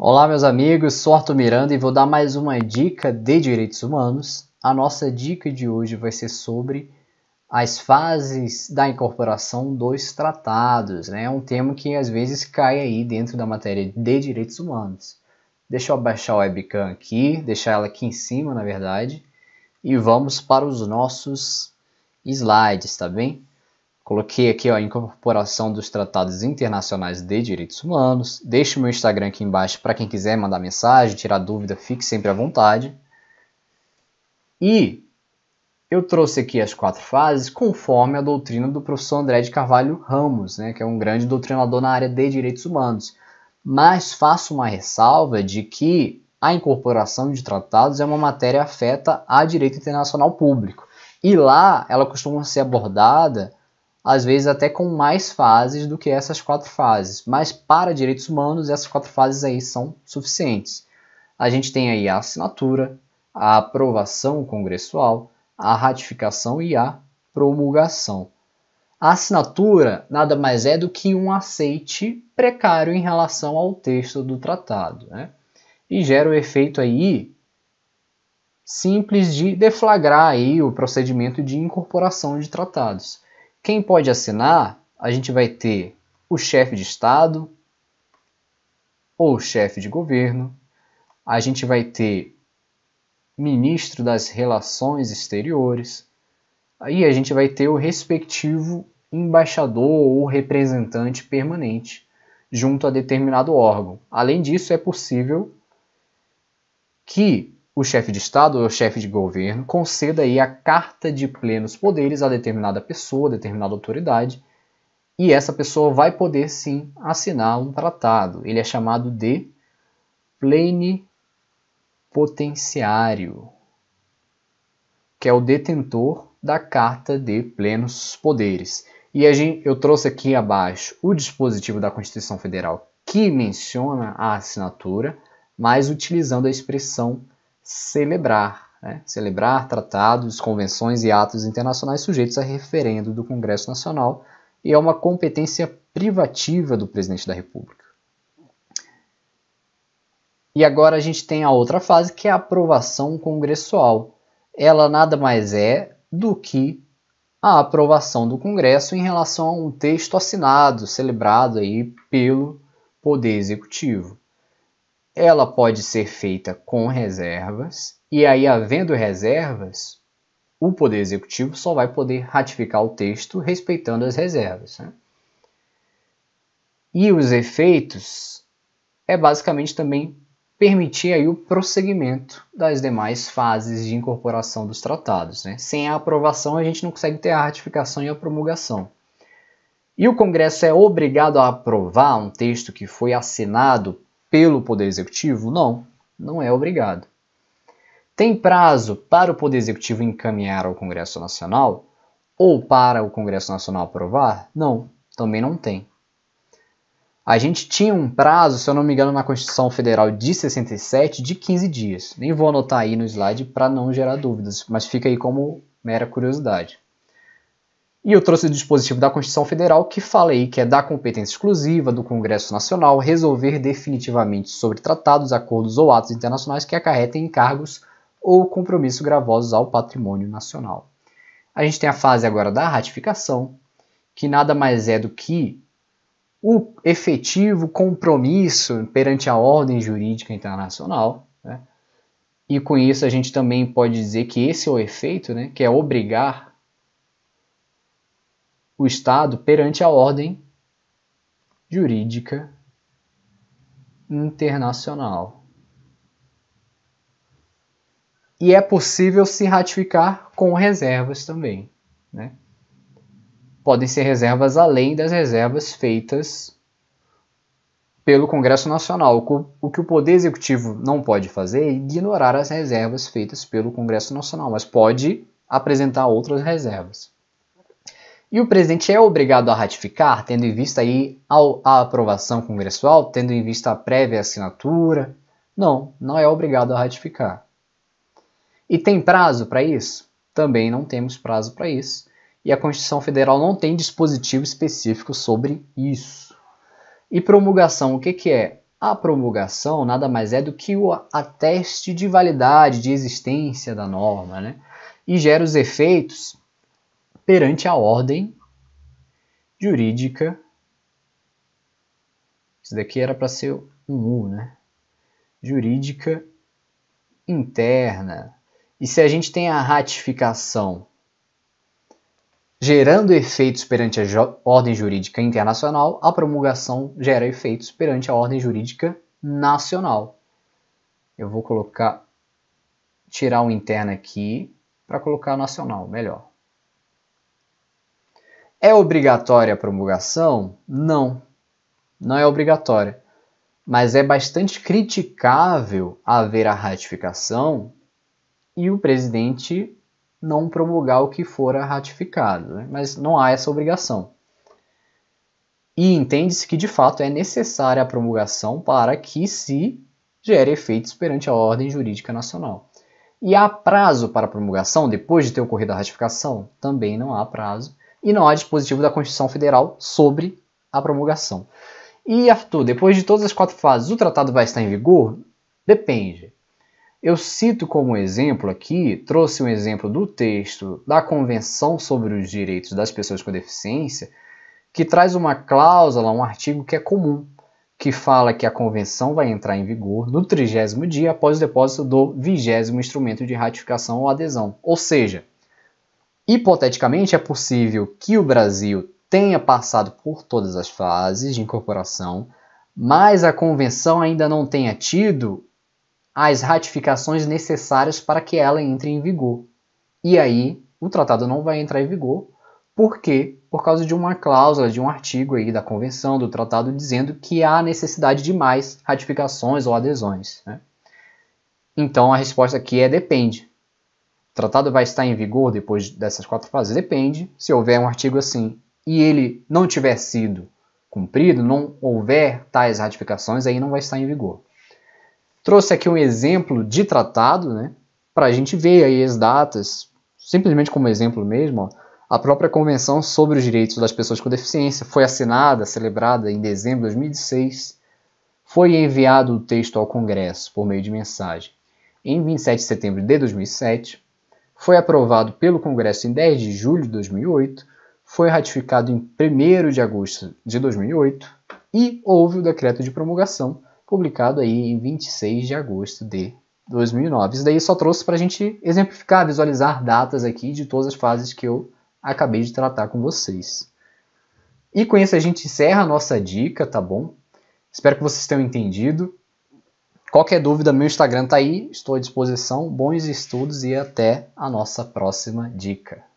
Olá, meus amigos, sou Arthur Miranda e vou dar mais uma dica de direitos humanos. A nossa dica de hoje vai ser sobre as fases da incorporação dos tratados. Né? É um tema que às vezes cai aí dentro da matéria de direitos humanos. Deixa eu abaixar o webcam aqui, deixar ela aqui em cima, na verdade, e vamos para os nossos slides, tá bem? Coloquei aqui ó, a incorporação dos tratados internacionais de direitos humanos. Deixe meu Instagram aqui embaixo para quem quiser mandar mensagem, tirar dúvida, fique sempre à vontade. E eu trouxe aqui as quatro fases conforme a doutrina do professor André de Carvalho Ramos, né, que é um grande doutrinador na área de direitos humanos. Mas faço uma ressalva de que a incorporação de tratados é uma matéria afeta a direito internacional público. E lá ela costuma ser abordada às vezes até com mais fases do que essas quatro fases. Mas para direitos humanos, essas quatro fases aí são suficientes. A gente tem aí a assinatura, a aprovação congressual, a ratificação e a promulgação. A assinatura nada mais é do que um aceite precário em relação ao texto do tratado, né? E gera o efeito aí simples de deflagrar aí o procedimento de incorporação de tratados. Quem pode assinar? A gente vai ter o chefe de Estado ou chefe de governo, a gente vai ter ministro das Relações Exteriores, aí a gente vai ter o respectivo embaixador ou representante permanente junto a determinado órgão. Além disso, é possível que o chefe de Estado ou o chefe de governo conceda aí a carta de plenos poderes a determinada pessoa, determinada autoridade, e essa pessoa vai poder sim assinar um tratado. Ele é chamado de plenipotenciário, que é o detentor da carta de plenos poderes. E a gente, eu trouxe aqui abaixo o dispositivo da Constituição Federal que menciona a assinatura, mas utilizando a expressão celebrar, né? celebrar tratados, convenções e atos internacionais sujeitos a referendo do Congresso Nacional e é uma competência privativa do presidente da República. E agora a gente tem a outra fase que é a aprovação congressual. Ela nada mais é do que a aprovação do Congresso em relação a um texto assinado, celebrado aí pelo Poder Executivo ela pode ser feita com reservas, e aí, havendo reservas, o Poder Executivo só vai poder ratificar o texto respeitando as reservas. Né? E os efeitos é basicamente também permitir aí o prosseguimento das demais fases de incorporação dos tratados. Né? Sem a aprovação, a gente não consegue ter a ratificação e a promulgação. E o Congresso é obrigado a aprovar um texto que foi assinado pelo Poder Executivo? Não, não é obrigado. Tem prazo para o Poder Executivo encaminhar ao Congresso Nacional? Ou para o Congresso Nacional aprovar? Não, também não tem. A gente tinha um prazo, se eu não me engano, na Constituição Federal de 67 de 15 dias. Nem vou anotar aí no slide para não gerar dúvidas, mas fica aí como mera curiosidade. E eu trouxe o dispositivo da Constituição Federal que fala aí que é da competência exclusiva do Congresso Nacional resolver definitivamente sobre tratados, acordos ou atos internacionais que acarretem encargos ou compromissos gravosos ao patrimônio nacional. A gente tem a fase agora da ratificação, que nada mais é do que o efetivo compromisso perante a ordem jurídica internacional. Né? E com isso a gente também pode dizer que esse é o efeito, né, que é obrigar o Estado perante a ordem jurídica internacional. E é possível se ratificar com reservas também. Né? Podem ser reservas além das reservas feitas pelo Congresso Nacional. O que o Poder Executivo não pode fazer é ignorar as reservas feitas pelo Congresso Nacional, mas pode apresentar outras reservas. E o presidente é obrigado a ratificar, tendo em vista aí a, aprovação congressual, tendo em vista a prévia assinatura? Não, não é obrigado a ratificar. E tem prazo para isso? Também não temos prazo para isso. E a Constituição Federal não tem dispositivo específico sobre isso. E promulgação, o que, que é? A promulgação nada mais é do que o ateste de validade, de existência da norma, né? E gera os efeitos perante a ordem jurídica. Isso daqui era para ser um U, né? Jurídica interna. E se a gente tem a ratificação gerando efeitos perante a ordem jurídica internacional, a promulgação gera efeitos perante a ordem jurídica nacional. Eu vou colocar tirar o interno aqui para colocar o nacional, melhor. É obrigatória a promulgação? Não, não é obrigatória. Mas é bastante criticável haver a ratificação e o presidente não promulgar o que fora ratificado. Né? Mas não há essa obrigação. E entende-se que, de fato, é necessária a promulgação para que se gere efeitos perante a ordem jurídica nacional. E há prazo para promulgação, depois de ter ocorrido a ratificação? Também não há prazo e não há dispositivo da Constituição Federal sobre a promulgação. E, Arthur, depois de todas as quatro fases, o tratado vai estar em vigor? Depende. Eu cito como exemplo aqui, trouxe um exemplo do texto da Convenção sobre os Direitos das Pessoas com Deficiência, que traz uma cláusula, um artigo que é comum, que fala que a convenção vai entrar em vigor no trigésimo dia após o depósito do vigésimo instrumento de ratificação ou adesão. Ou seja, Hipoteticamente, é possível que o Brasil tenha passado por todas as fases de incorporação, mas a convenção ainda não tenha tido as ratificações necessárias para que ela entre em vigor. E aí, o tratado não vai entrar em vigor, por quê? Por causa de uma cláusula, de um artigo aí da convenção, do tratado, dizendo que há necessidade de mais ratificações ou adesões. Né? Então a resposta aqui é depende tratado vai estar em vigor depois dessas quatro fases? Depende. Se houver um artigo assim e ele não tiver sido cumprido, não houver tais ratificações, aí não vai estar em vigor. Trouxe aqui um exemplo de tratado, né, para a gente ver aí as datas, simplesmente como exemplo mesmo. Ó, a própria Convenção sobre os Direitos das Pessoas com Deficiência foi assinada, celebrada em dezembro de 2006. Foi enviado o texto ao Congresso por meio de mensagem em 27 de setembro de 2007 foi aprovado pelo Congresso em 10 de julho de 2008, foi ratificado em 1 de agosto de 2008 e houve o decreto de promulgação, publicado aí em 26 de agosto de 2009. Isso daí só trouxe para a gente exemplificar, visualizar datas aqui de todas as fases que eu acabei de tratar com vocês. E com isso a gente encerra a nossa dica, tá bom? Espero que vocês tenham entendido. Qualquer dúvida, meu Instagram tá aí, estou à disposição. Bons estudos e até a nossa próxima dica.